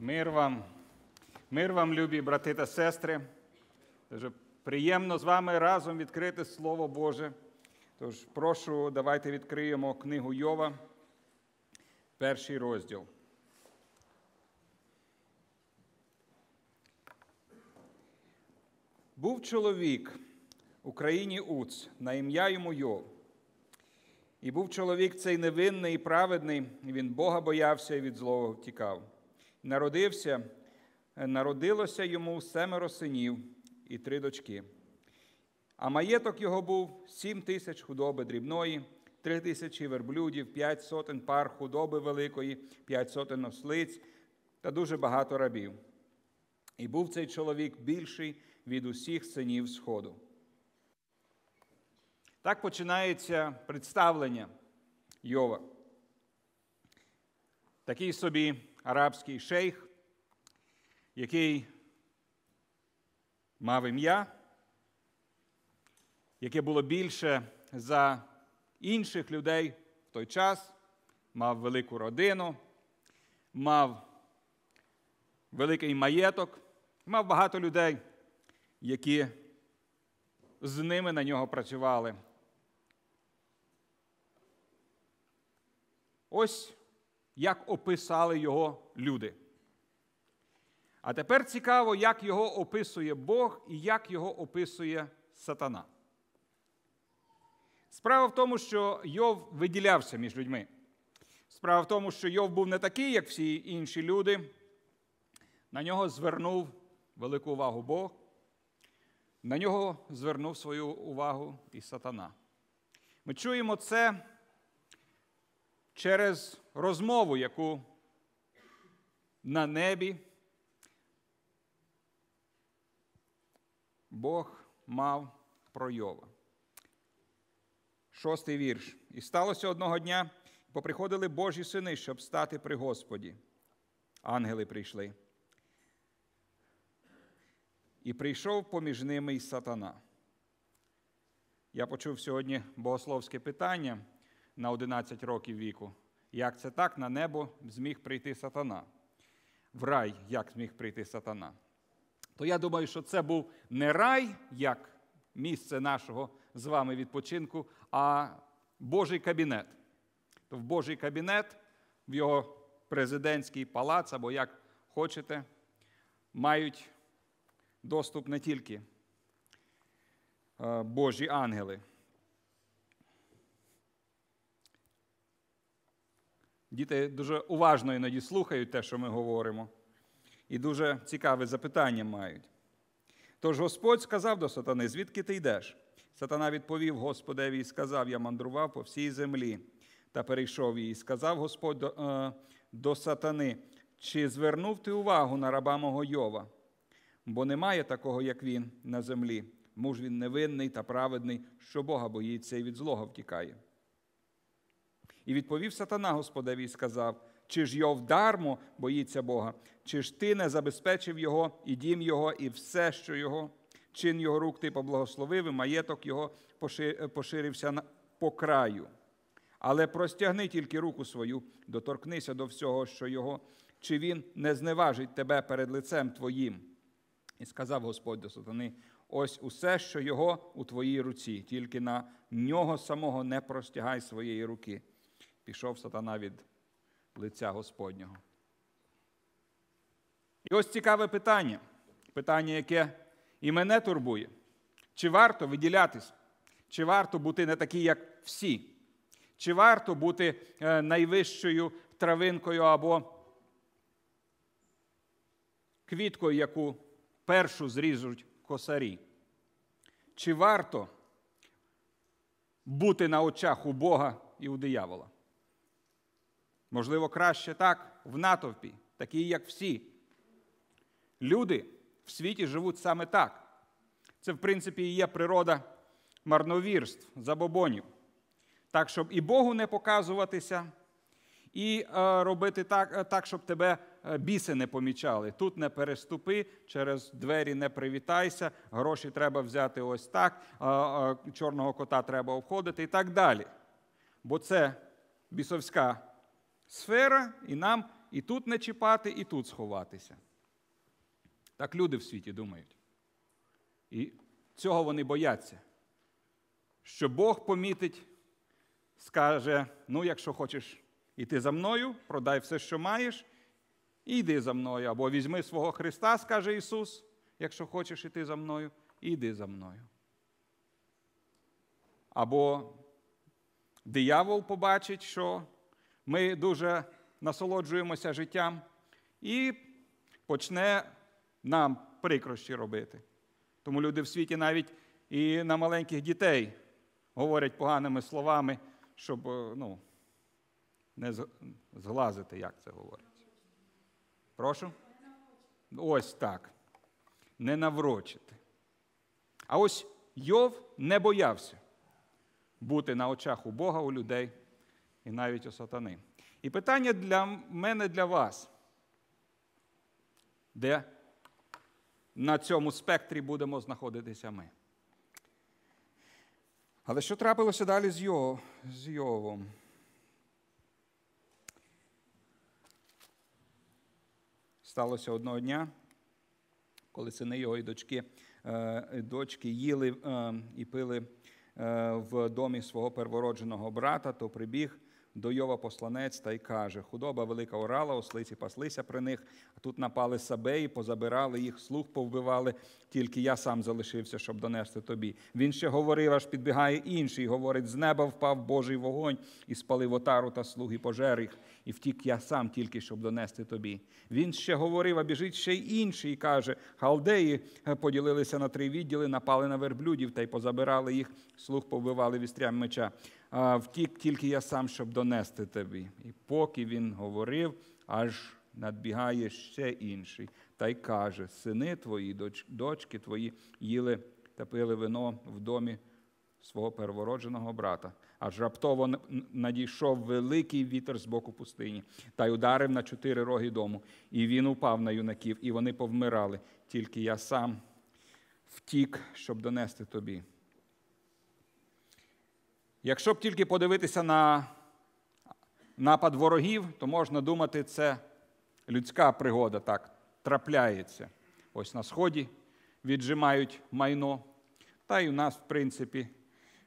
Мир вам, мир вам, любі брати та сестри. Дуже приємно з вами разом відкрити Слово Боже. Тож, прошу, давайте відкриємо книгу Йова, перший розділ. Був чоловік у країні Уц, на ім'я йому Йов. І був чоловік цей невинний і праведний, і він Бога боявся і від злого втікав. Народився, народилося йому семеро синів і три дочки. А маєток його був сім тисяч худоби дрібної, три тисячі верблюдів, п'ять сотень пар худоби великої, п'ять сотень ослиць та дуже багато рабів. І був цей чоловік більший від усіх синів Сходу. Так починається представлення Йова. Такий собі арабський шейх, який мав ім'я, яке було більше за інших людей в той час, мав велику родину, мав великий маєток, мав багато людей, які з ними на нього працювали. Ось як описали його люди. А тепер цікаво, як його описує Бог і як його описує сатана. Справа в тому, що Йов виділявся між людьми. Справа в тому, що Йов був не такий, як всі інші люди. На нього звернув велику увагу Бог. На нього звернув свою увагу і сатана. Ми чуємо це через розмову, яку на небі Бог мав про Йова. Шостий вірш. І сталося одного дня, поприходили Божі сини, щоб стати при Господі. Ангели прийшли. І прийшов поміж ними і сатана. Я почув сьогодні богословське питання на 11 років віку. Як це так на небо зміг прийти сатана? В рай як зміг прийти сатана? То я думаю, що це був не рай, як місце нашого з вами відпочинку, а Божий кабінет. То в Божий кабінет, в його президентський палац або як хочете, мають доступ не тільки е, Божі ангели. Діти дуже уважно іноді слухають те, що ми говоримо, і дуже цікаве запитання мають. Тож Господь сказав до сатани, звідки ти йдеш? Сатана відповів Господеві і сказав: Я мандрував по всій землі та перейшов її. І сказав Господь до, е, до сатани, чи звернув ти увагу на раба мого Йова? Бо немає такого, як він, на землі. Муж він невинний та праведний, що Бога боїться і від злого втікає. І відповів сатана Господеві і сказав: Чи ж Йов дармо боїться Бога, чи ж ти не забезпечив його, і дім його, і все, що його, чин його рук ти поблагословив, і маєток його поширився по краю. Але простягни тільки руку свою, доторкнися до всього, що його, чи він не зневажить тебе перед лицем твоїм. І сказав Господь до сатани: ось усе, що його у твоїй руці, тільки на нього самого не простягай своєї руки пішов сатана від лиця Господнього. І ось цікаве питання, питання, яке і мене турбує. Чи варто виділятись? Чи варто бути не такі, як всі? Чи варто бути е, найвищою травинкою або квіткою, яку першу зріжуть косарі? Чи варто бути на очах у Бога і у диявола? Можливо, краще так, в натовпі, такі, як всі. Люди в світі живуть саме так. Це, в принципі, і є природа марновірств, забобонів. Так, щоб і Богу не показуватися, і е, робити так, е, так, щоб тебе е, біси не помічали. Тут не переступи, через двері не привітайся, гроші треба взяти ось так, чорного кота треба обходити і так далі. Бо це бісовська сфера, і нам і тут не чіпати, і тут сховатися. Так люди в світі думають. І цього вони бояться. Що Бог помітить, скаже: ну, якщо хочеш іти за мною, продай все, що маєш, і йди за мною. Або візьми свого Христа, скаже Ісус, якщо хочеш іти за мною, і йди за мною. Або диявол побачить, що ми дуже насолоджуємося життям і почне нам прикрощі робити. Тому люди в світі навіть і на маленьких дітей говорять поганими словами, щоб е, ну, не зглазити, як це говорить. Прошу? Ось так. Не наврочити. А ось Йов не боявся бути на очах у Бога у людей і навіть у сатани. І питання для мене для вас, де на цьому спектрі будемо знаходитися ми. Але що трапилося далі з Йов, з Йовом? Сталося одного дня, коли сини його і дочки е, дочки їли е, і пили е, в домі свого первородженого брата, то прибіг до Йова посланець та й каже: Худоба велика орала, ослиці паслися при них, а тут напали сабеї, позабирали їх, слух повбивали, тільки я сам залишився, щоб донести тобі. Він ще говорив, аж підбігає інший. Говорить: з неба впав Божий вогонь і спалив отару та слуги пожерих, і втік я сам тільки щоб донести тобі. Він ще говорив, а біжить ще й інший. каже: Халдеї е, поділилися на три відділи, напали на верблюдів та й позабирали їх, слуг повбивали вістрям меча. Втік тільки я сам, щоб донести тобі. І поки він говорив, аж надбігає ще інший та й каже: Сини твої, дочки твої їли та пили вино в домі свого первородженого брата. Аж раптово надійшов великий вітер з боку пустині та й ударив на чотири роги дому. І він упав на юнаків, і вони повмирали. Тільки я сам втік, щоб донести тобі. Якщо б тільки подивитися на напад ворогів, то можна думати, це людська пригода так трапляється. Ось на Сході віджимають майно. Та й у нас, в принципі,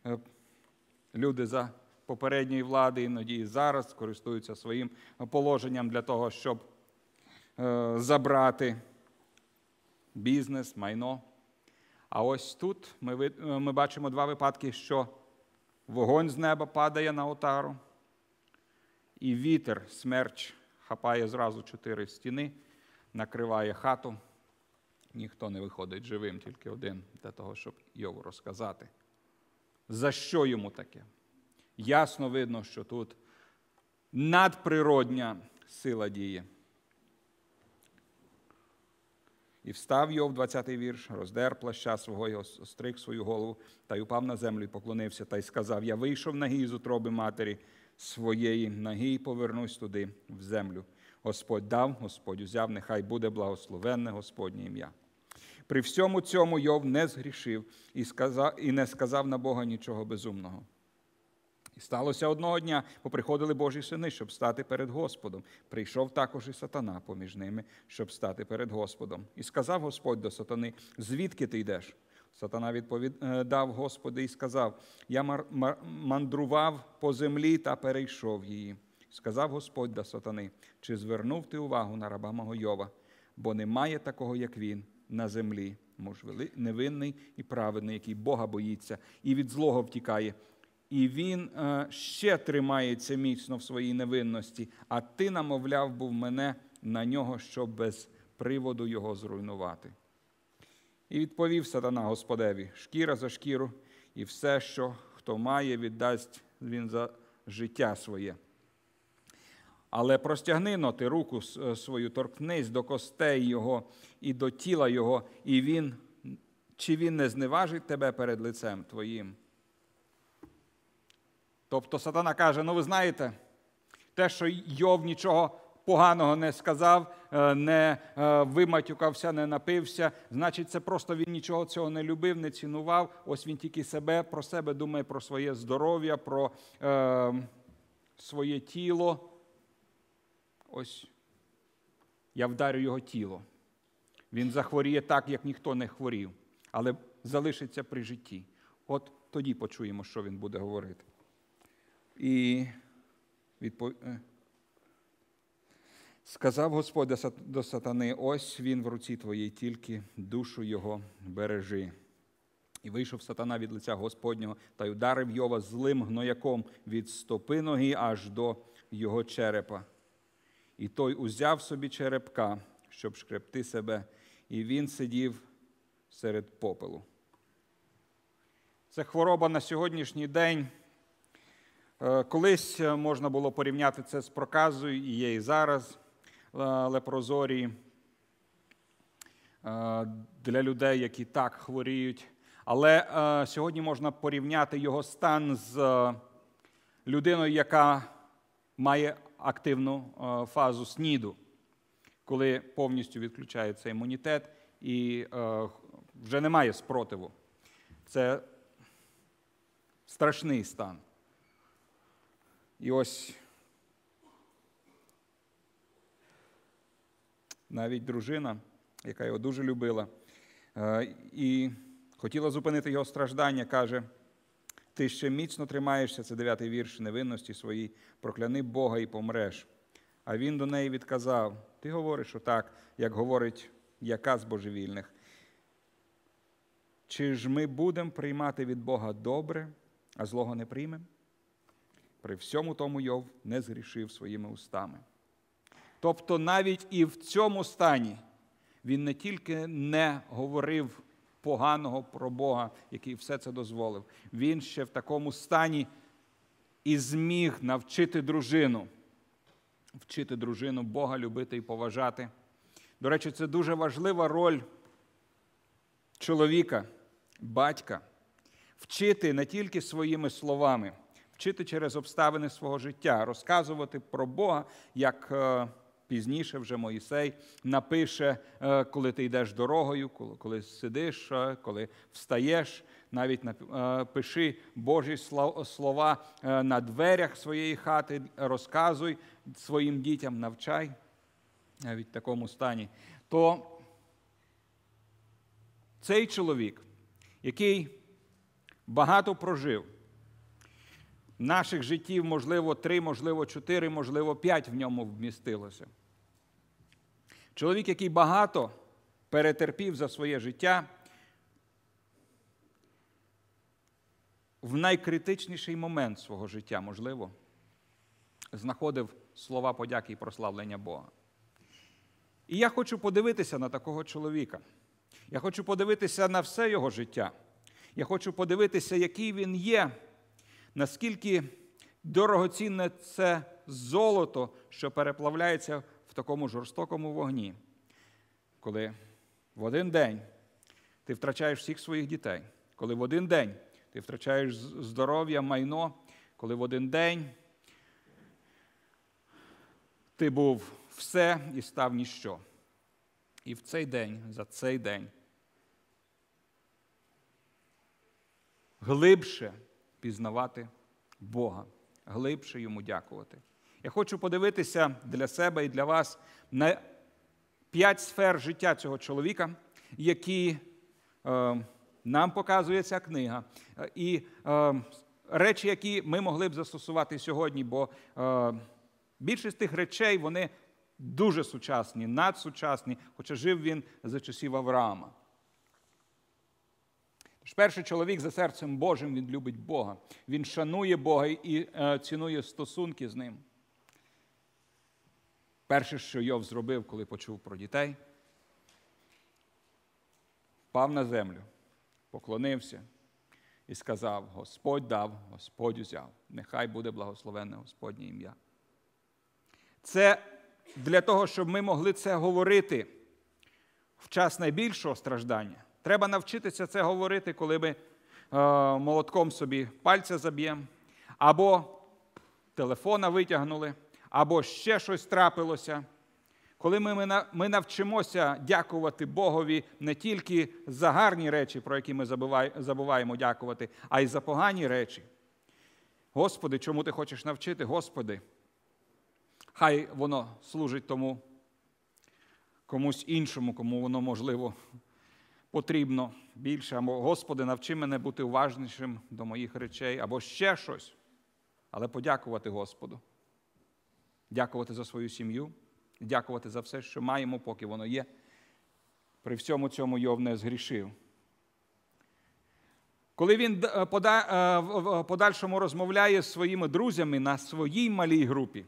е, люди за попередньої влади, іноді і зараз користуються своїм положенням для того, щоб е, забрати бізнес, майно. А ось тут е, ми бачимо два випадки, що вогонь з неба падає на отару, і вітер, смерч хапає зразу чотири стіни накриває хату. Ніхто не виходить живим, тільки один для того, щоб Йову розказати. За що йому таке? Ясно видно, що тут надприродня сила діє. І встав Йов, 20-й вірш, роздер плаща свого і остриг свою голову та й упав на землю і поклонився та й сказав: Я вийшов на гій з утроби матері своєї, на гій повернусь туди, в землю. Господь дав, Господь узяв, нехай буде благословенне Господнє ім'я. При всьому цьому Йов не згрішив і сказав, і не сказав на Бога нічого безумного. І сталося одного дня, поприходили Божі сини, щоб стати перед Господом. Прийшов також і сатана поміж ними, щоб стати перед Господом. І сказав Господь до сатани: звідки ти йдеш? Сатана відповідав е, Господи і сказав: Я мандрував по землі та перейшов її сказав Господь до сатани, чи звернув ти увагу на раба мого Йова, бо немає такого, як він, на землі, муж невинний і праведний, який Бога боїться, і від злого втікає. І він е, ще тримається міцно в своїй невинності, а ти намовляв був мене на нього, щоб без приводу його зруйнувати. І відповів сатана Господеві: шкіра за шкіру, і все, що хто має, віддасть він за життя своє. Але простягни но ти руку е, свою, торкнись до костей Його і до тіла Його, і Він, чи він не зневажить тебе перед лицем Твоїм. Тобто Сатана каже: ну ви знаєте, те, що Йов нічого поганого не сказав, е, не е, виматюкався, не напився, значить, це просто він нічого цього не любив, не цінував. Ось він тільки себе про себе думає, про своє здоров'я, про е, своє тіло ось я вдарю його тіло. Він захворіє так, як ніхто не хворів, але залишиться при житті. От тоді почуємо, що він буде говорити. І відпов... Е, сказав Господь до сатани: ось він в руці твоїй, тільки душу його бережи. І вийшов сатана від лиця Господнього та й ударив Йова злим гнояком від стопи ноги аж до його черепа. І той узяв собі черепка, щоб шкребти себе, і він сидів серед попелу. Це хвороба на сьогоднішній день. Е, колись е, можна було порівняти це з проказою, і є і зараз е, лепрозорії для людей, які так хворіють. Але сьогодні можна порівняти його стан з людиною, яка має активну е, фазу сніду, коли повністю відключається імунітет і е, вже немає спротиву. Це страшний стан. І ось навіть дружина, яка його дуже любила, е, і хотіла зупинити його страждання, каже. Ти ще міцно тримаєшся, це дев'ятий вірш невинності своїй, прокляни Бога і помреш. А він до неї відказав: Ти говориш отак, як говорить яка з божевільних. Чи ж ми будемо приймати від Бога добре, а злого не приймемо? При всьому тому Йов не згрішив своїми устами. Тобто навіть і в цьому стані він не тільки не говорив поганого про Бога, який все це дозволив. Він ще в такому стані і зміг навчити дружину, вчити дружину Бога любити і поважати. До речі, це дуже важлива роль чоловіка, батька, вчити не тільки своїми словами, вчити через обставини свого життя, розказувати про Бога як. Е, пізніше вже Моїсей напише, е, коли ти йдеш дорогою, коли сидиш, е, коли встаєш. Навіть е, пиши Божі слова на дверях своєї хати, розказуй своїм дітям, навчай навіть в такому стані. То цей чоловік, який багато прожив наших життів, можливо, три, можливо, чотири, можливо, п'ять в ньому вмістилося. Чоловік, який багато перетерпів за своє життя, в найкритичніший момент свого життя, можливо, знаходив слова подяки і прославлення Бога. І я хочу подивитися на такого чоловіка. Я хочу подивитися на все його життя. Я хочу подивитися, який він є наскільки дорогоцінне це золото, що переплавляється в такому жорстокому вогні, коли в один день ти втрачаєш всіх своїх дітей, коли в один день ти втрачаєш здоров'я, майно, коли в один день ти був все і став ніщо. І в цей день, за цей день, глибше пізнавати Бога, глибше йому дякувати. Я хочу подивитися для себе і для вас на п'ять сфер життя цього чоловіка, які е, нам показує ця книга, е, і е, речі, які ми могли б застосувати сьогодні, бо е, більшість тих речей вони дуже сучасні, надсучасні, хоча жив він за часів Авраама. Тож перший чоловік за серцем Божим він любить Бога. Він шанує Бога і е, цінує стосунки з ним. Перше, що Йов зробив, коли почув про дітей, впав на землю, поклонився і сказав: Господь дав, Господь узяв. Нехай буде благословенне Господнє ім'я. Це для того, щоб ми могли це говорити в час найбільшого страждання. Треба навчитися це говорити, коли ми е, молотком собі пальця заб'ємо, або телефона витягнули, або ще щось трапилося. Коли ми, ми навчимося дякувати Богові не тільки за гарні речі, про які ми забуваємо дякувати, а й за погані речі. Господи, чому ти хочеш навчити, Господи? Хай воно служить тому комусь іншому, кому воно можливо потрібно більше, або Господи, навчи мене бути уважнішим до моїх речей, або ще щось. Але подякувати Господу, дякувати за свою сім'ю, дякувати за все, що маємо, поки воно є. При всьому цьому Йов не згрішив. Коли він е, е, в подальшому розмовляє з своїми друзями на своїй малій групі,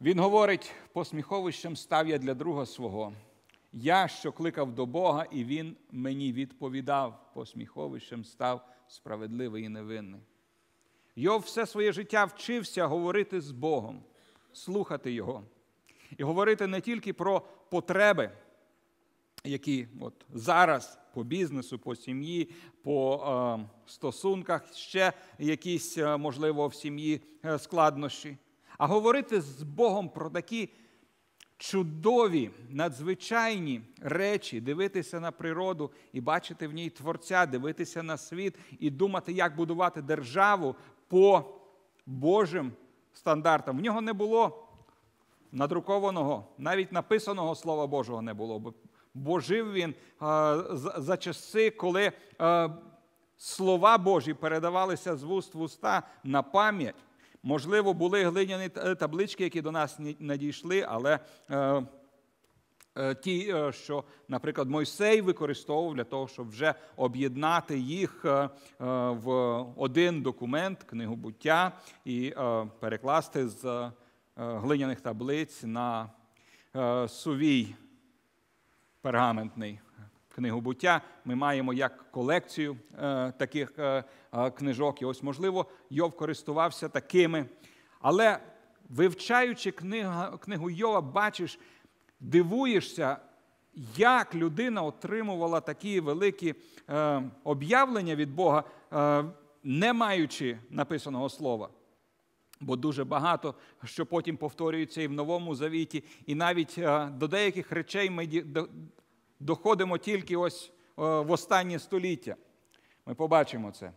він говорить, посміховищем став я для друга свого, я, що кликав до Бога, і Він мені відповідав, посміховищем став справедливий і невинний. Йов все своє життя вчився говорити з Богом, слухати Його. І говорити не тільки про потреби, які от зараз по бізнесу, по сім'ї, по е, стосунках, ще якісь, е, можливо, в сім'ї е, складнощі, а говорити з Богом про такі чудові, надзвичайні речі, дивитися на природу і бачити в ній творця, дивитися на світ і думати, як будувати державу по Божим стандартам. В нього не було надрукованого, навіть написаного Слова Божого не було. Бо жив він за часи, коли слова Божі передавалися з вуст в уста на пам'ять. Можливо, були глиняні е, таблички, які до нас надійшли, але е, е, ті, що, наприклад, Мойсей використовував для того, щоб вже об'єднати їх в один документ, книгу буття, і перекласти з глиняних таблиць на сувій пергаментний книгу буття. Ми маємо як колекцію е, таких е, е, книжок. І ось, можливо, Йов користувався такими. Але вивчаючи книгу Йова, бачиш, дивуєшся, як людина отримувала такі великі об'явлення від Бога, не маючи написаного слова. Бо дуже багато що потім повторюється і в новому завіті, і навіть до деяких речей ми доходимо тільки ось в останнє століття. Ми побачимо це.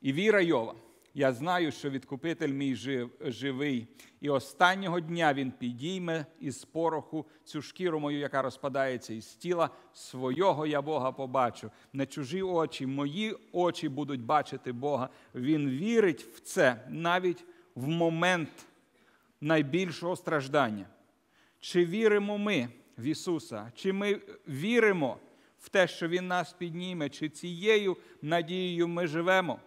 І віра Йова. Я знаю, що відкупитель мій жив, живий, і останнього дня він підійме із пороху цю шкіру мою, яка розпадається із тіла. Свого я Бога побачу. Не чужі очі, мої очі будуть бачити Бога. Він вірить в це навіть в момент найбільшого страждання. Чи віримо ми в Ісуса, чи ми віримо в те, що Він нас підніме, чи цією надією ми живемо,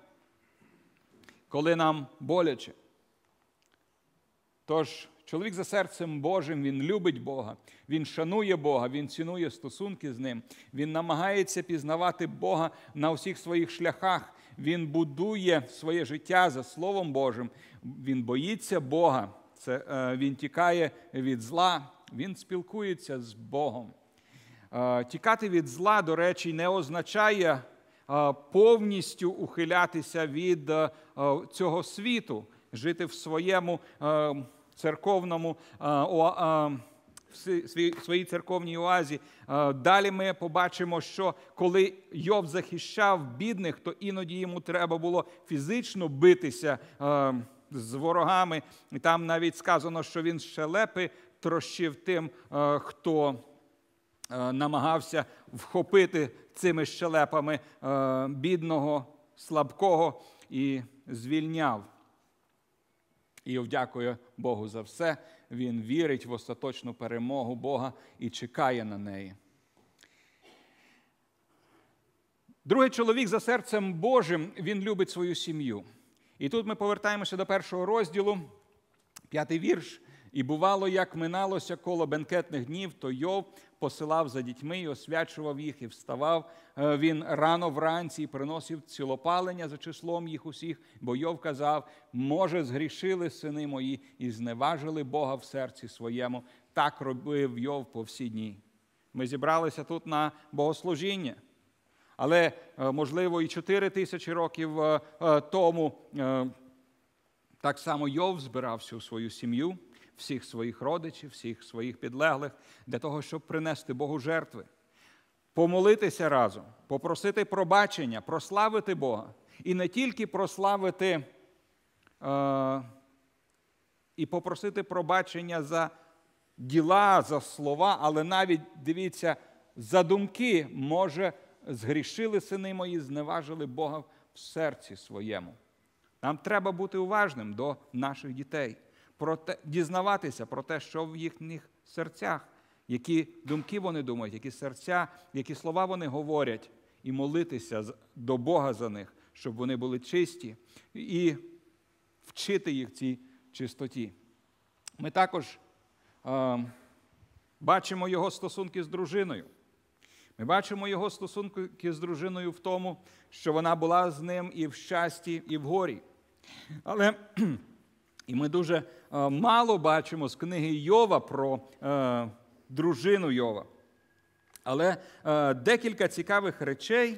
коли нам боляче. Тож, чоловік за серцем Божим, він любить Бога, він шанує Бога, він цінує стосунки з Ним, він намагається пізнавати Бога на усіх своїх шляхах. Він будує своє життя за Словом Божим, він боїться Бога, Це, е, він тікає від зла він спілкується з Богом. Е, тікати від зла, до речі, не означає е, повністю ухилятися від е, цього світу, жити в своєму церковному в своїй церковній оазі. Далі ми побачимо, що коли Йов захищав бідних, то іноді йому треба було фізично битися з ворогами. І там навіть сказано, що він шелепи трощив тим, е, хто е, намагався вхопити цими щелепами е, бідного, слабкого і звільняв. І дякую Богу за все. Він вірить в остаточну перемогу Бога і чекає на неї. Другий чоловік за серцем Божим він любить свою сім'ю. І тут ми повертаємося до першого розділу, п'ятий вірш. І бувало, як миналося коло бенкетних днів, то Йов посилав за дітьми і освячував їх, і вставав е, він рано вранці і приносив цілопалення за числом їх усіх, бо Йов казав: може, згрішили сини мої і зневажили Бога в серці своєму. Так робив Йов по всі дні. Ми зібралися тут на богослужіння. Але, е, можливо, і 4 тисячі років е, тому так само Йов збирався у свою сім'ю всіх своїх родичів, всіх своїх підлеглих для того, щоб принести Богу жертви, помолитися разом, попросити пробачення, прославити Бога і не тільки прославити е, і попросити пробачення за діла, за слова, але навіть дивіться, за думки може згрішили сини мої, зневажили Бога в серці своєму. Нам треба бути уважним до наших дітей про те, дізнаватися про те, що в їхніх серцях, які думки вони думають, які серця, які слова вони говорять, і молитися до Бога за них, щоб вони були чисті, і вчити їх цій чистоті. Ми також е, бачимо його стосунки з дружиною. Ми бачимо його стосунки з дружиною в тому, що вона була з ним і в щасті, і в горі. Але і ми дуже е, мало бачимо з книги Йова про е, дружину Йова. Але е, декілька цікавих речей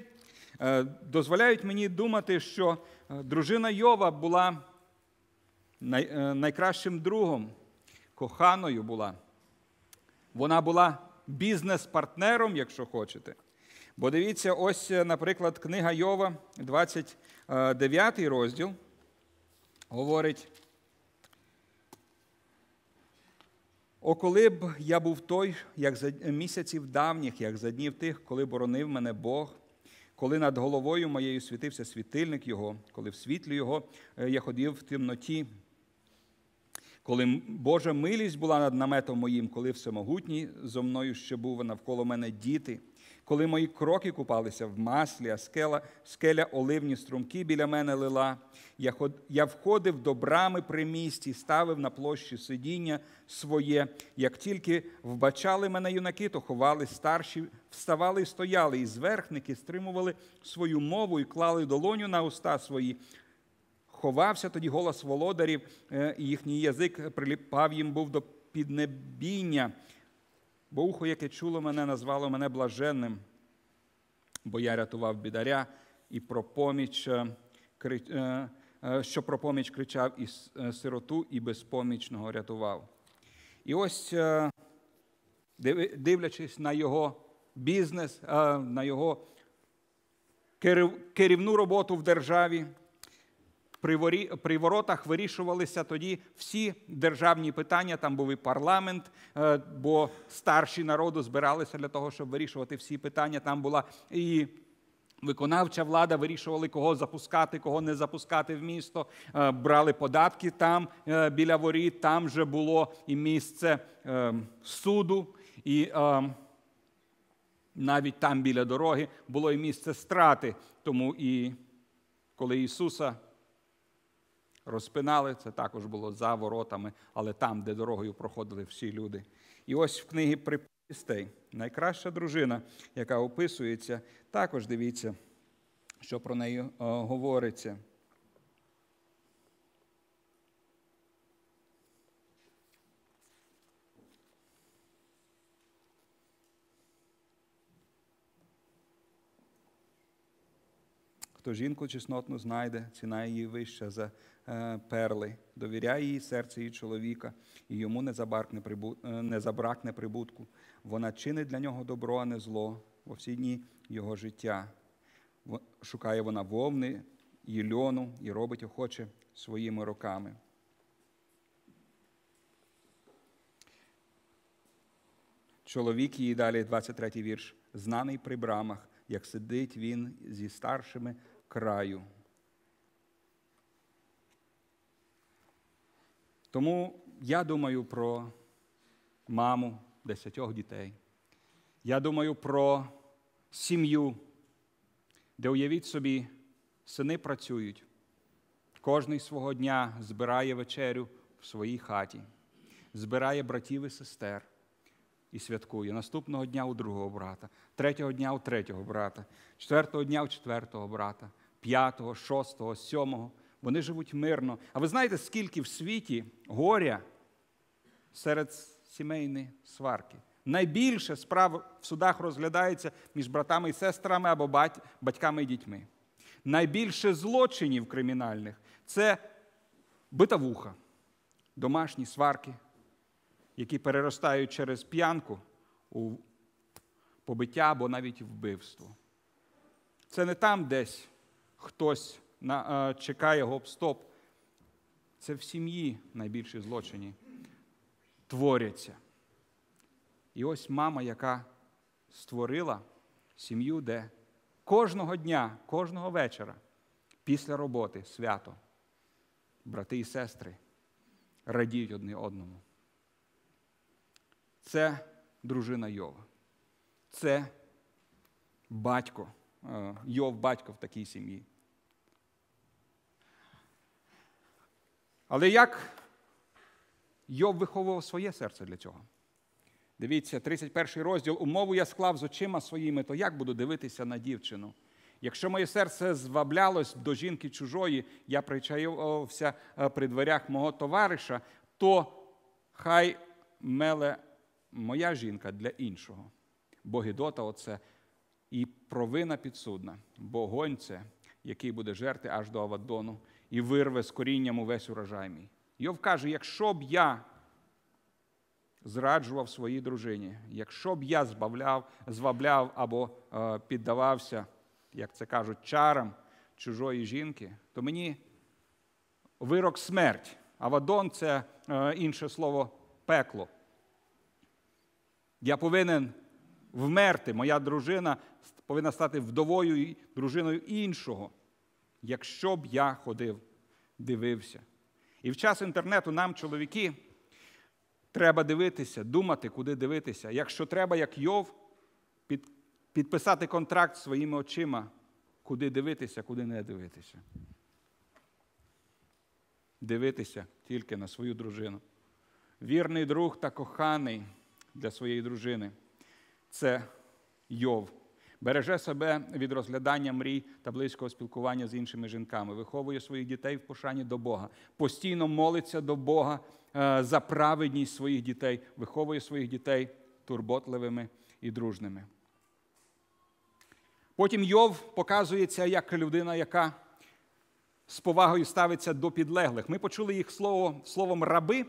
дозволяють мені думати, що дружина Йова була найкращим другом, коханою була. Вона була бізнес-партнером, якщо хочете. Бо дивіться, ось, наприклад, книга Йова, 29 розділ, говорить. О, коли б я був той, як за місяців давніх, як за днів тих, коли боронив мене Бог, коли над головою моєю світився світильник Його, коли в світлі Його е, я ходив в темноті, коли Божа милість була над наметом моїм, коли всемогутній зо мною ще був навколо мене діти коли мої кроки купалися в маслі, а скеля, скеля оливні струмки біля мене лила. Я ход, я входив до брами при місті, ставив на площі сидіння своє. Як тільки вбачали мене юнаки, то ховали старші, вставали і стояли, і зверхники стримували свою мову і клали долоню на уста свої. Ховався тоді голос володарів, е, і їхній язик приліпав їм був до піднебіння. Бо ухо, яке чуло мене, назвало мене блаженним, бо я рятував бідаря і про поміч, е, е, е, що про поміч кричав і сироту, і безпомічного рятував. І ось, дивлячись на його бізнес, на його керівну роботу в державі. При воротах вирішувалися тоді всі державні питання. Там був і парламент, е, бо старші народу збиралися для того, щоб вирішувати всі питання. Там була і виконавча влада, вирішували, кого запускати, кого не запускати в місто. Е, брали податки там е, біля воріт. Там же було і місце суду. і... Навіть там біля дороги було і місце страти, тому і коли Ісуса розпинали. Це також було за воротами, але там, де дорогою проходили всі люди. І ось в книгі приповістей найкраща дружина, яка описується, також дивіться, що про неї е, говориться. Хто жінку чеснотну знайде, ціна її вища за е, перли, довіряє їй серце її чоловіка, і йому не е, забракне прибутку. Вона чинить для нього добро, а не зло во всі дні його життя. Шукає вона вовни і льону і робить охоче своїми руками. Чоловік її далі, 23 й вірш, знаний при брамах, як сидить він зі старшими краю. Тому я думаю про маму десятьох дітей. Я думаю про сім'ю, де уявіть собі, сини працюють, кожний свого дня збирає вечерю в своїй хаті, збирає братів і сестер. І святкує. Наступного дня у другого брата, третього дня у третього брата, четвертого дня у четвертого брата, П'ятого, шостого, сьомого Вони живуть мирно. А ви знаєте, скільки в світі горя серед сімейної сварки? Найбільше справ в судах розглядається між братами і сестрами або батьками і дітьми. Найбільше злочинів кримінальних це битавуха, домашні сварки, які переростають через п'янку у побиття або навіть вбивство. Це не там десь хтось на, е, чекає гоп-стоп. Це в сім'ї найбільші злочини творяться. І ось мама, яка створила сім'ю, де кожного дня, кожного вечора, після роботи, свято, брати і сестри радіють одне одному. Це дружина Йова. Це батько, е, Йов батько в такій сім'ї. Але як Йов виховував своє серце для цього? Дивіться, 31 розділ умову я склав з очима своїми, то як буду дивитися на дівчину? Якщо моє серце зваблялось до жінки чужої, я причаювався е, при дверях мого товариша, то хай меле моя жінка для іншого. Бо гідота оце і провина підсудна, бо огонь це, який буде жерти аж до Авадону і вирве з корінням увесь урожай мій. Йов каже: якщо б я зраджував своїй дружині, якщо б я збавляв, звабляв або е, піддавався, як це кажуть, чарам чужої жінки, то мені вирок смерть. Авадон це е, інше слово пекло. Я повинен вмерти. Моя дружина повинна стати вдовою і дружиною іншого якщо б я ходив, дивився. І в час інтернету нам, чоловіки, треба дивитися, думати, куди дивитися. Якщо треба, як Йов, підписати контракт своїми очима, куди дивитися, куди не дивитися. Дивитися тільки на свою дружину. Вірний друг та коханий для своєї дружини це Йов береже себе від розглядання мрій та близького спілкування з іншими жінками, виховує своїх дітей в пошані до Бога, постійно молиться до Бога е, за праведність своїх дітей, виховує своїх дітей турботливими і дружними. Потім Йов показується як людина, яка з повагою ставиться до підлеглих. Ми почули їх слово словом раби.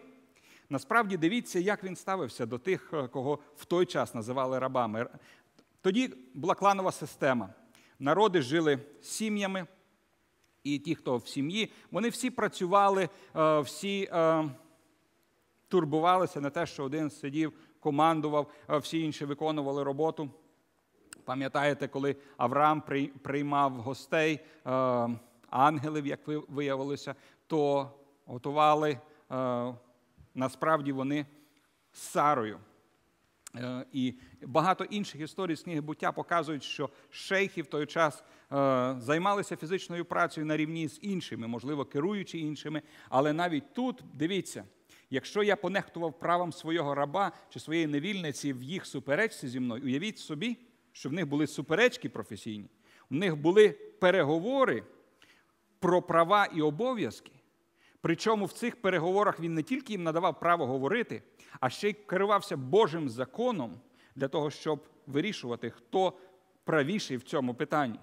Насправді дивіться, як він ставився до тих, е, кого в той час називали рабами. Тоді була кланова система. Народи жили сім'ями, і ті, хто в сім'ї, вони всі працювали, е, всі е, турбувалися на те, що один сидів, командував, е, всі інші виконували роботу. Пам'ятаєте, коли Авраам приймав гостей, ангелів, як виявилося, то готували насправді вони з Сарою. Е, і багато інших історій з книги буття показують, що шейхи в той час е, займалися фізичною працею на рівні з іншими, можливо, керуючи іншими. Але навіть тут дивіться, якщо я понехтував правом свого раба чи своєї невільниці в їх суперечці зі мною, уявіть собі, що в них були суперечки професійні, в них були переговори про права і обов'язки. Причому в цих переговорах він не тільки їм надавав право говорити а ще й керувався Божим законом для того, щоб вирішувати, хто правіший в цьому питанні.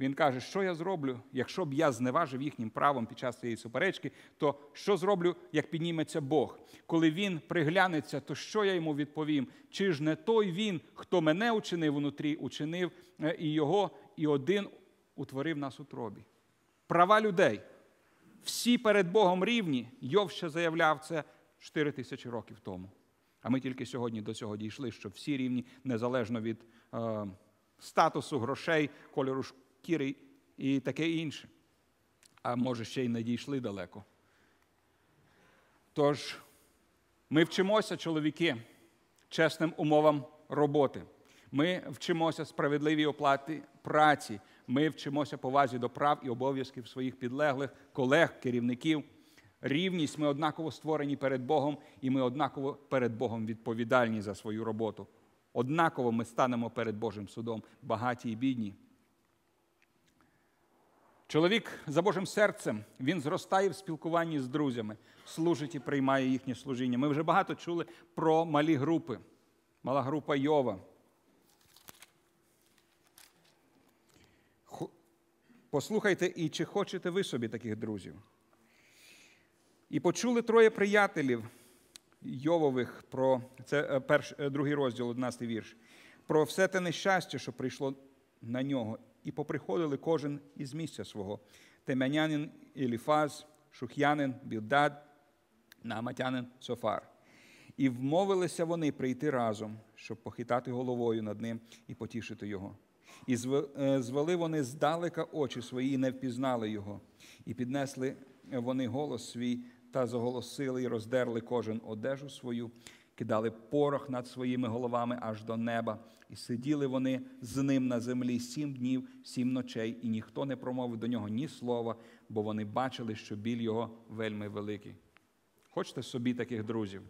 Він каже, що я зроблю, якщо б я зневажив їхнім правом під час цієї суперечки, то що зроблю, як підніметься Бог? Коли він приглянеться, то що я йому відповім? Чи ж не той він, хто мене учинив внутрі, учинив е, і його, і один утворив нас у тробі? Права людей. Всі перед Богом рівні, Йов ще заявляв це 4 тисячі років тому. А ми тільки сьогодні до цього дійшли, що всі рівні, незалежно від е, статусу грошей, кольору шкіри і таке інше. А може, ще й не дійшли далеко. Тож ми вчимося, чоловіки, чесним умовам роботи. Ми вчимося справедливій оплати праці. Ми вчимося повазі до прав і обов'язків своїх підлеглих, колег, керівників рівність, ми однаково створені перед Богом, і ми однаково перед Богом відповідальні за свою роботу. Однаково ми станемо перед Божим судом, багаті і бідні. Чоловік за Божим серцем, він зростає в спілкуванні з друзями, служить і приймає їхнє служіння. Ми вже багато чули про малі групи, мала група Йова. Послухайте, і чи хочете ви собі таких друзів? І почули троє приятелів Йовових про це е, перш, е, другий розділ, 11 вірш, про все те нещастя, що прийшло на нього, і поприходили кожен із місця свого: Темянянин, Еліфаз, Шух'янин, Білдад, Наматянин, Софар. І вмовилися вони прийти разом, щоб похитати головою над ним і потішити його. І е, звели вони здалека очі свої, і не впізнали його, і піднесли вони голос свій та заголосили й роздерли кожен одежу свою, кидали порох над своїми головами аж до неба, і сиділи вони з ним на землі сім днів, сім ночей, і ніхто не промовив до нього ні слова, бо вони бачили, що біль його вельми великий. Хочете собі таких друзів?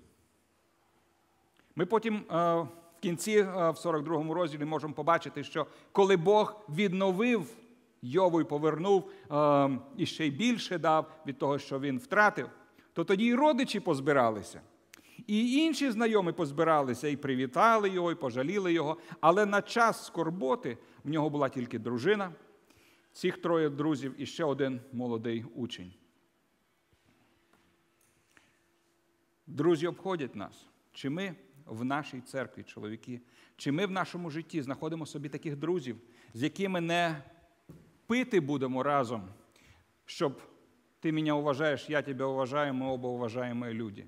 Ми потім. Е, в кінці, е, в 42 му розділі, можемо побачити, що коли Бог відновив Йову і повернув е, і ще й більше дав від того, що він втратив, то тоді і родичі позбиралися. І інші знайомі позбиралися і привітали його, і пожаліли його. Але на час скорботи в нього була тільки дружина, цих троє друзів і ще один молодий учень. Друзі обходять нас. Чи ми в нашій церкві, чоловіки, чи ми в нашому житті знаходимо собі таких друзів, з якими не пити будемо разом, щоб Ты меня уважаешь, я тебя уважаю, ми оба уважаємо люди.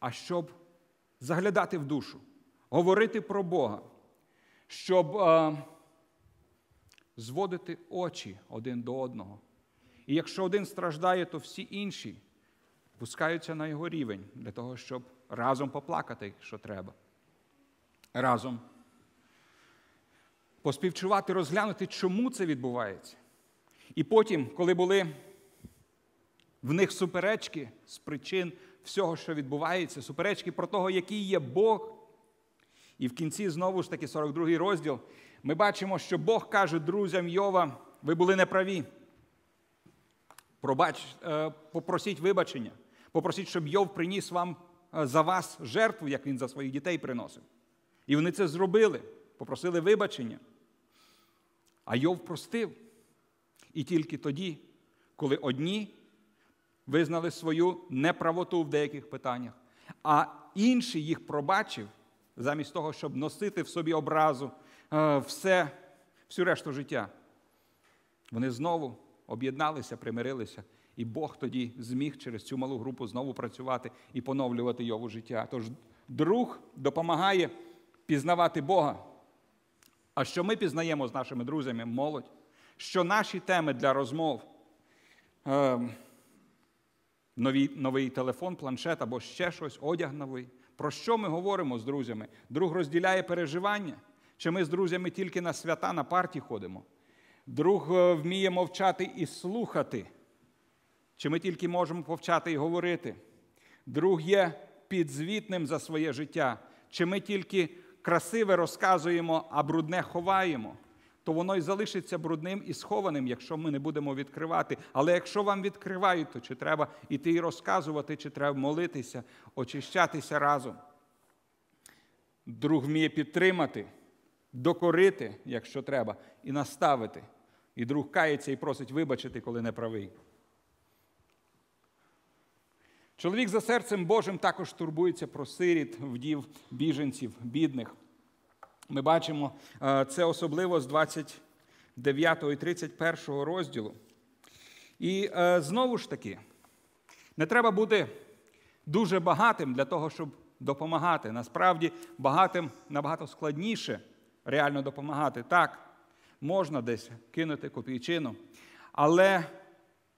А щоб заглядати в душу, говорити про Бога, щоб е, зводити очі один до одного. І якщо один страждає, то всі інші пускаються на його рівень для того, щоб разом поплакати, що треба. Разом поспівчувати, розглянути, чому це відбувається. І потім, коли були в них суперечки з причин всього, що відбувається, суперечки про того, який є Бог. І в кінці, знову ж таки, 42 розділ, ми бачимо, що Бог каже друзям Йова, ви були неправі. Пробач, е, Попросіть вибачення, попросіть, щоб Йов приніс вам е, за вас жертву, як він за своїх дітей приносив. І вони це зробили, попросили вибачення. А Йов простив. І тільки тоді, коли одні визнали свою неправоту в деяких питаннях, а інші їх пробачив, замість того, щоб носити в собі образу е, все, всю решту життя, вони знову об'єдналися, примирилися. І Бог тоді зміг через цю малу групу знову працювати і поновлювати його життя. Тож друг допомагає пізнавати Бога. А що ми пізнаємо з нашими друзями молодь? що наші теми для розмов е, нові, новий телефон, планшет або ще щось, одяг новий. Про що ми говоримо з друзями? Друг розділяє переживання, чи ми з друзями тільки на свята, на парті ходимо. Друг е, вміє мовчати і слухати, чи ми тільки можемо повчати і говорити. Друг є підзвітним за своє життя, чи ми тільки красиве розказуємо, а брудне ховаємо то воно й залишиться брудним і схованим, якщо ми не будемо відкривати. Але якщо вам відкривають, то чи треба іти і розказувати, чи треба молитися, очищатися разом. Друг вміє підтримати, докорити, якщо треба, і наставити. І друг кається і просить вибачити, коли не правий. Чоловік за серцем Божим також турбується про сиріт, вдів, біженців, бідних. Ми бачимо е, це особливо з 29 і 31 розділу. І е, знову ж таки, не треба бути дуже багатим для того, щоб допомагати. Насправді, багатим набагато складніше реально допомагати. Так, можна десь кинути копійчину, але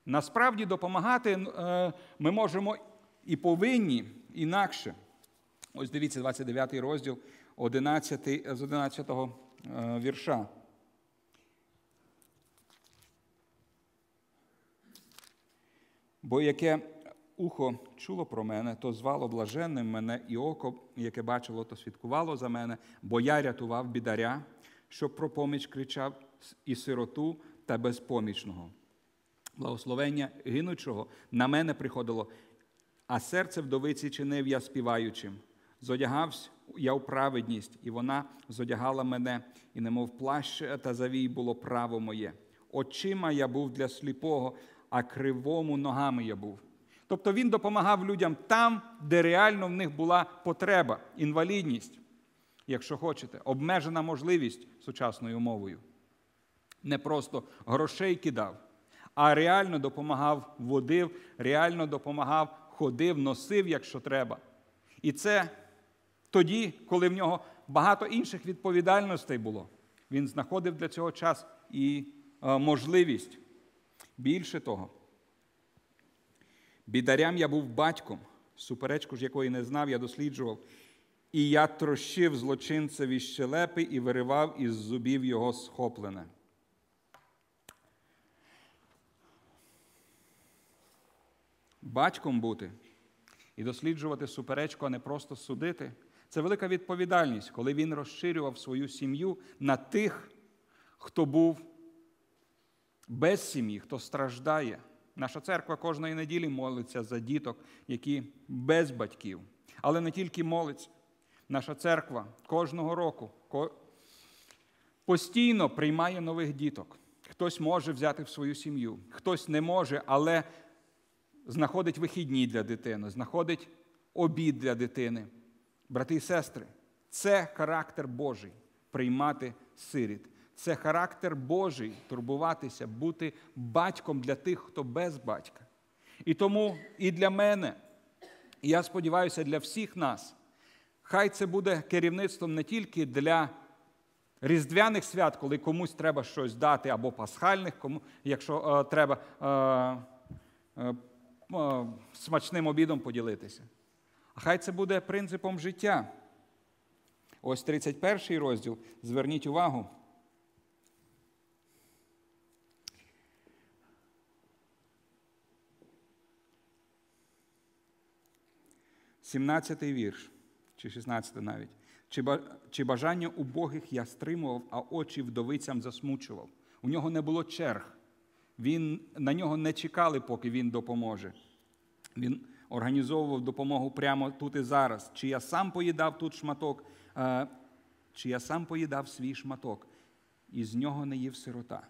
насправді допомагати е, ми можемо і повинні інакше. Ось дивіться, 29 розділ. 11, з 11 е, вірша. Бо яке ухо чуло про мене, то звало блаженним мене, і око, яке бачило, то свідкувало за мене, бо я рятував бідаря, щоб про поміч кричав і сироту та безпомічного. Благословення гинучого на мене приходило, а серце вдовиці чинив я співаючим. Зодягався я у праведність, і вона зодягала мене, і немов плащ е, та завій було право моє. Очима я був для сліпого, а кривому ногами я був. Тобто він допомагав людям там, де реально в них була потреба, інвалідність, якщо хочете, обмежена можливість сучасною мовою. Не просто грошей кидав, а реально допомагав, водив, реально допомагав, ходив, носив, якщо треба. І це тоді, коли в нього багато інших відповідальностей було. Він знаходив для цього час і е, можливість. Більше того, бідарям я був батьком, суперечку ж якої не знав, я досліджував. І я трощив злочинцеві щелепи і виривав із зубів його схоплене. Батьком бути і досліджувати суперечку, а не просто судити. Це велика відповідальність, коли він розширював свою сім'ю на тих, хто був без сім'ї, хто страждає. Наша церква кожної неділі молиться за діток, які без батьків. Але не тільки молиться. Наша церква кожного року постійно приймає нових діток. Хтось може взяти в свою сім'ю, хтось не може, але знаходить вихідні для дитини, знаходить обід для дитини. Брати і сестри, це характер Божий приймати сиріт. Це характер Божий турбуватися, бути батьком для тих, хто без батька. І тому і для мене, і я сподіваюся, для всіх нас, хай це буде керівництвом не тільки для різдвяних свят, коли комусь треба щось дати, або пасхальних, кому, якщо е, треба е, е, е смачним обідом поділитися хай це буде принципом життя. Ось 31 розділ. Зверніть увагу. Сімнадцятий вірш, чи 16 навіть. Чи бажання убогих я стримував, а очі вдовицям засмучував. У нього не було черг. Він, На нього не чекали, поки він допоможе. Він організовував допомогу прямо тут і зараз, чи я сам поїдав тут шматок, е, чи я сам поїдав свій шматок, і з нього не їв сирота.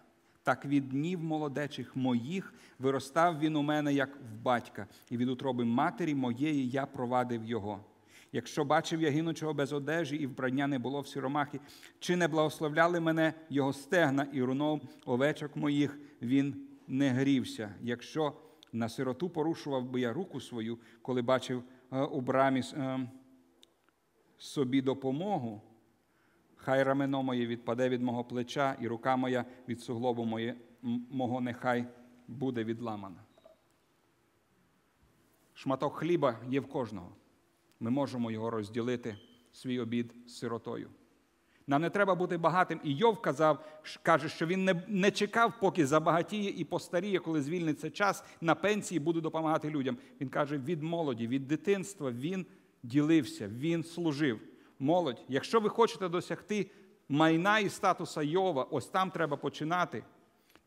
Так від днів молодечих моїх виростав він у мене, як в батька, і від утроби матері моєї я провадив його. Якщо бачив я гинучого без одежі і вбрання не було в сіромахі, чи не благословляли мене його стегна і руном овечок моїх він не грівся. Якщо на сироту порушував би я руку свою, коли бачив е, у брамі е, собі допомогу. Хай рамено моє відпаде від мого плеча, і рука моя від суглобу моє, мого нехай буде відламана. Шматок хліба є в кожного. Ми можемо його розділити, свій обід з сиротою. Нам не треба бути багатим. І Йов казав, каже, що він не, не чекав, поки забагатіє і постаріє, коли звільниться час на пенсії, буде допомагати людям. Він каже: від молоді, від дитинства він ділився, він служив. Молодь, якщо ви хочете досягти майна і статуса Йова, ось там треба починати.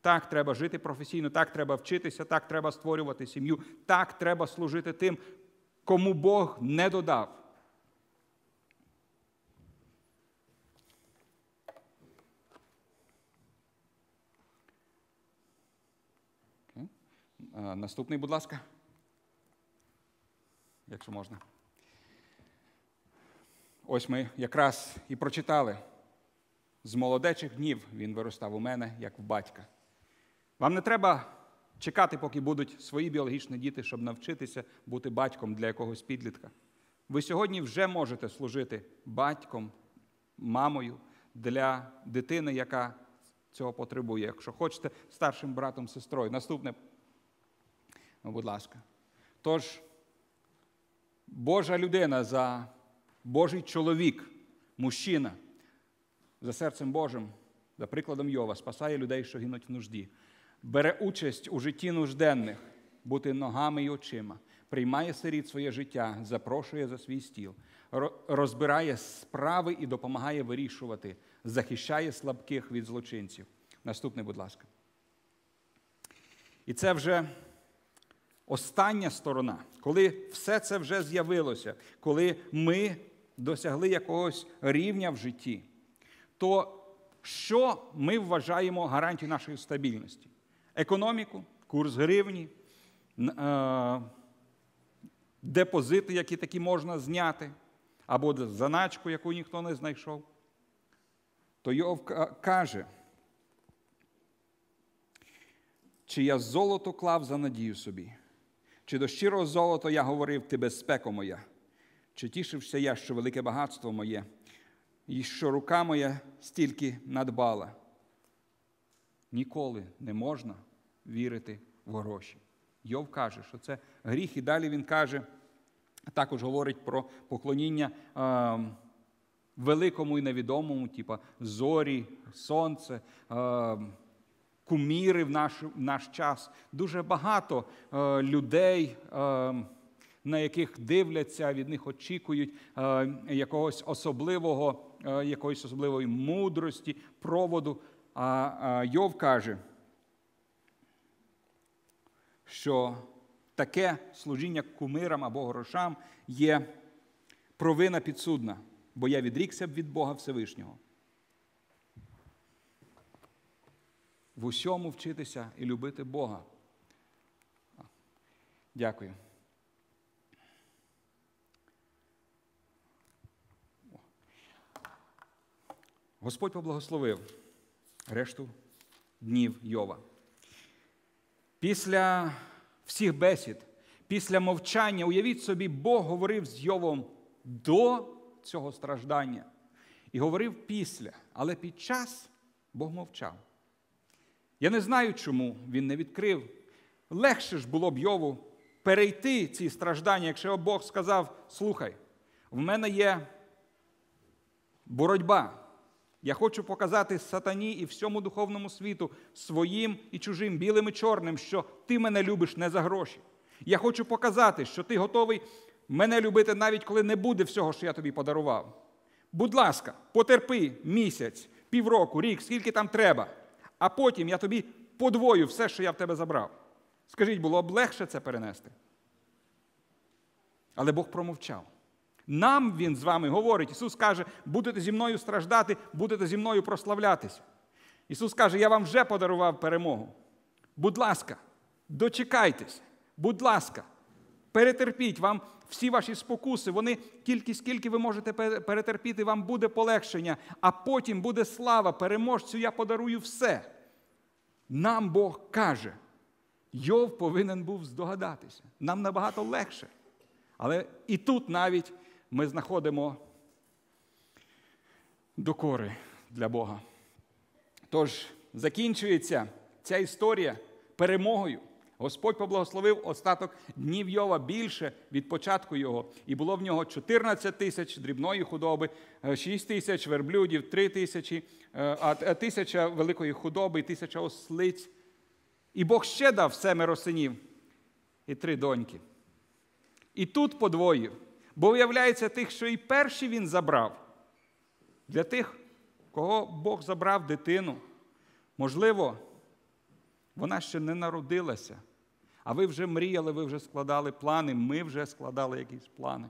Так треба жити професійно, так треба вчитися, так треба створювати сім'ю, так треба служити тим, кому Бог не додав. Е, наступний, будь ласка, якщо можна. Ось ми якраз і прочитали. З молодечих днів він виростав у мене, як в батька. Вам не треба чекати, поки будуть свої біологічні діти, щоб навчитися бути батьком для якогось підлітка. Ви сьогодні вже можете служити батьком, мамою для дитини, яка цього потребує. Якщо хочете, старшим братом, сестрою. Наступне. Ну, будь ласка. Тож, Божа людина за Божий чоловік, мужчина, за серцем Божим, за прикладом Йова, спасає людей, що гинуть в нужді, бере участь у житті нужденних, бути ногами й очима, приймає сиріт своє життя, запрошує за свій стіл, розбирає справи і допомагає вирішувати, захищає слабких від злочинців. Наступне, будь ласка. І це вже остання сторона, коли все це вже з'явилося, коли ми досягли якогось рівня в житті, то що ми вважаємо гарантією нашої стабільності? Економіку, курс гривні, е, депозити, які такі можна зняти, або заначку, яку ніхто не знайшов, то Йов каже, чи я золото клав за надію собі, чи до щирого золота я говорив ти безпека моя? Чи тішився я, що велике багатство моє, і що рука моя стільки надбала? Ніколи не можна вірити в гроші. Йов каже, що це гріх, і далі він каже, також говорить про поклоніння е, великому і невідомому, типа зорі, сонце, е, куміри в наш в наш час. Дуже багато е, людей, е, на яких дивляться, від них очікують е, якогось особливого, е, якоїсь особливої мудрості, проводу. А Йов каже, що таке служіння кумирам або грошам є провина підсудна, бо я відрікся б від Бога Всевишнього. в усьому вчитися і любити Бога. Дякую. Господь поблагословив решту днів Йова. Після всіх бесід, після мовчання, уявіть собі, Бог говорив з Йовом до цього страждання і говорив після, але під час Бог мовчав. Я не знаю, чому він не відкрив. Легше ж було б Йову перейти ці страждання, якщо Бог сказав: Слухай, в мене є боротьба. Я хочу показати сатані і всьому духовному світу своїм і чужим, білим і чорним, що ти мене любиш не за гроші. Я хочу показати, що ти готовий мене любити, навіть коли не буде всього, що я тобі подарував. Будь ласка, потерпи місяць, півроку, рік, скільки там треба а потім я тобі подвою все, що я в тебе забрав. Скажіть, було б легше це перенести? Але Бог промовчав. Нам Він з вами говорить. Ісус каже, будете зі мною страждати, будете зі мною прославлятися. Ісус каже, я вам вже подарував перемогу. Будь ласка, дочекайтесь, будь ласка, перетерпіть вам всі ваші спокуси, вони тільки скільки ви можете перетерпіти, вам буде полегшення, а потім буде слава, переможцю, я подарую все. Нам Бог каже, Йов повинен був здогадатися. Нам набагато легше. Але і тут навіть ми знаходимо докори для Бога. Тож закінчується ця історія перемогою. Господь поблагословив остаток днів Йова більше від початку його, і було в нього 14 тисяч дрібної худоби, 6 е, тисяч верблюдів, 3 тисячі, е, а е, тисяча великої худоби, тисяча ослиць. І Бог ще дав семеро синів і три доньки. І тут подвоїв. Бо виявляється, тих, що і перші він забрав. Для тих, кого Бог забрав дитину, можливо, вона ще не народилася. А ви вже мріяли, ви вже складали плани, ми вже складали якісь плани.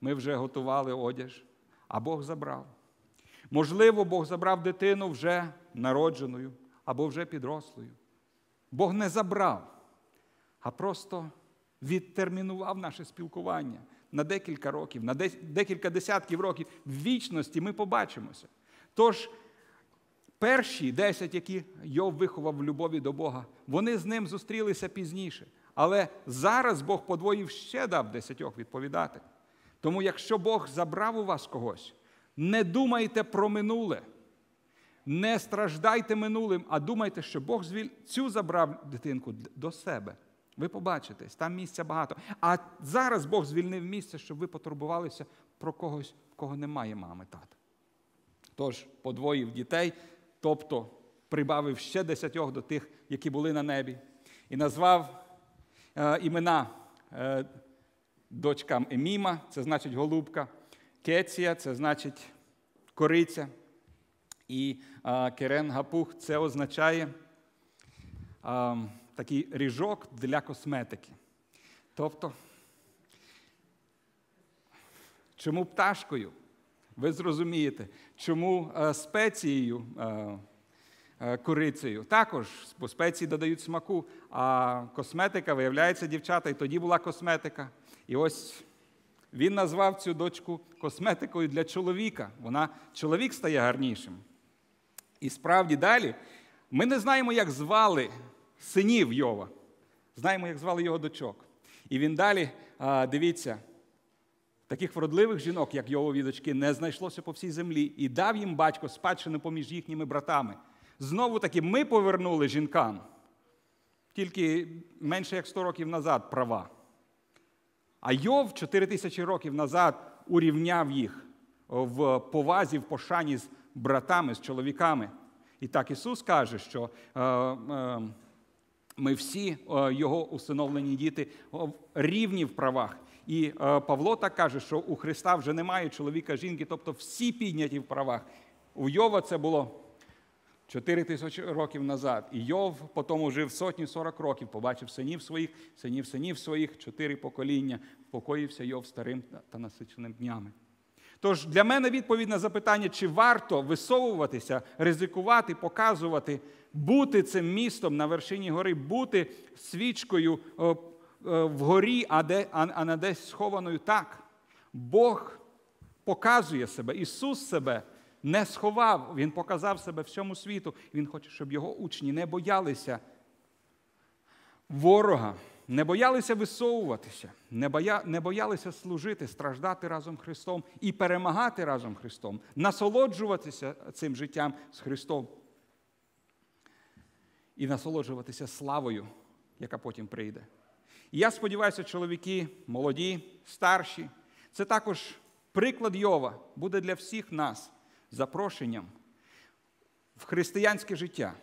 Ми вже готували одяж, а Бог забрав. Можливо, Бог забрав дитину вже народженою або вже підрослою. Бог не забрав, а просто відтермінував наше спілкування на декілька років, на декілька десятків років в вічності ми побачимося. Тож, Перші десять, які Йов виховав в любові до Бога, вони з ним зустрілися пізніше. Але зараз Бог подвоїв ще дав десятьох відповідати. Тому, якщо Бог забрав у вас когось, не думайте про минуле, не страждайте минулим, а думайте, що Бог цю забрав дитинку до себе. Ви побачитесь, там місця багато. А зараз Бог звільнив місце, щоб ви потурбувалися про когось, в кого немає мами, тата. Тож подвоїв дітей тобто прибавив ще десятьох до тих, які були на небі, і назвав е, імена е, дочкам Еміма, це значить голубка, Кеція, це значить кориця, і е, Керен Гапух це означає е, такий ріжок для косметики. Тобто, чому пташкою? ви зрозумієте, чому е, спецією, е, е, курицею, Також бо спеції додають смаку, а косметика виявляється дівчата, і тоді була косметика. І ось він назвав цю дочку косметикою для чоловіка. Вона чоловік стає гарнішим. І справді далі ми не знаємо, як звали синів Йова. Знаємо, як звали його дочок. І він далі, дивіться, Таких вродливих жінок, як Йовові дочки, не знайшлося по всій землі, і дав їм батько спадщину поміж їхніми братами. Знову таки, ми повернули жінкам тільки менше як 100 років назад права. А Йов 4 тисячі років назад урівняв їх в повазі, в пошані з братами, з чоловіками. І так Ісус каже, що е, е, ми всі е, його усиновлені діти рівні в правах. І е, Павло так каже, що у Христа вже немає чоловіка, жінки, тобто всі підняті в правах. У Йова це було 4 тисячі років назад. І Йов потім жив сотні сорок років, побачив синів своїх, синів, синів своїх, чотири покоління, покоївся Йов старим та насиченим днями. Тож для мене відповідь на запитання, чи варто висовуватися, ризикувати, показувати, бути цим містом на вершині гори, бути свічкою е, Е, вгорі, а де, а, не десь схованою так. Бог показує себе, Ісус себе не сховав, Він показав себе всьому світу. Він хоче, щоб його учні не боялися ворога, не боялися висовуватися, не, боя, не боялися служити, страждати разом Христом і перемагати разом Христом, насолоджуватися цим життям з Христом. І насолоджуватися славою, яка потім прийде. І я сподіваюся, чоловіки, молоді, старші, це також приклад Йова буде для всіх нас запрошенням в християнське життя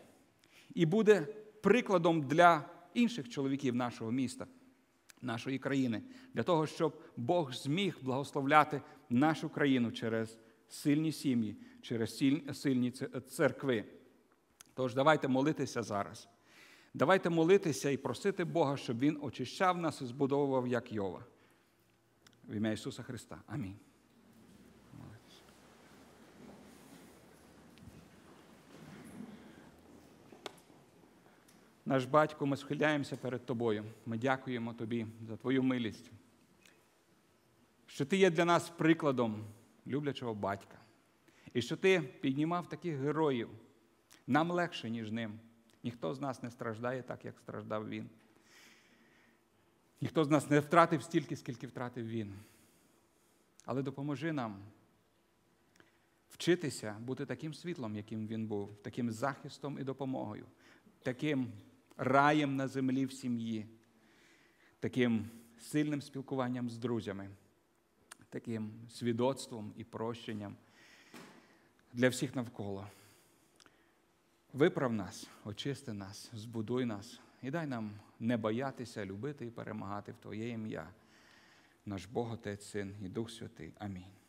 і буде прикладом для інших чоловіків нашого міста, нашої країни, для того, щоб Бог зміг благословляти нашу країну через сильні сім'ї, через сильні церкви. Тож давайте молитися зараз. Давайте молитися і просити Бога, щоб Він очищав нас і збудовував як Йова. В ім'я Ісуса Христа. Амінь. Наш батько, ми схиляємося перед Тобою. Ми дякуємо Тобі за Твою милість, що Ти є для нас прикладом люблячого батька. І що Ти піднімав таких героїв нам легше, ніж ним. Ніхто з нас не страждає так, як страждав він. Ніхто з нас не втратив стільки, скільки втратив він. Але допоможи нам вчитися бути таким світлом, яким він був, таким захистом і допомогою, таким раєм на землі в сім'ї, таким сильним спілкуванням з друзями, таким свідоцтвом і прощенням для всіх навколо. Виправ нас, очисти нас, збудуй нас і дай нам не боятися любити і перемагати в Твоє ім'я, наш Бог, Отець, Син і Дух Святий. Амінь.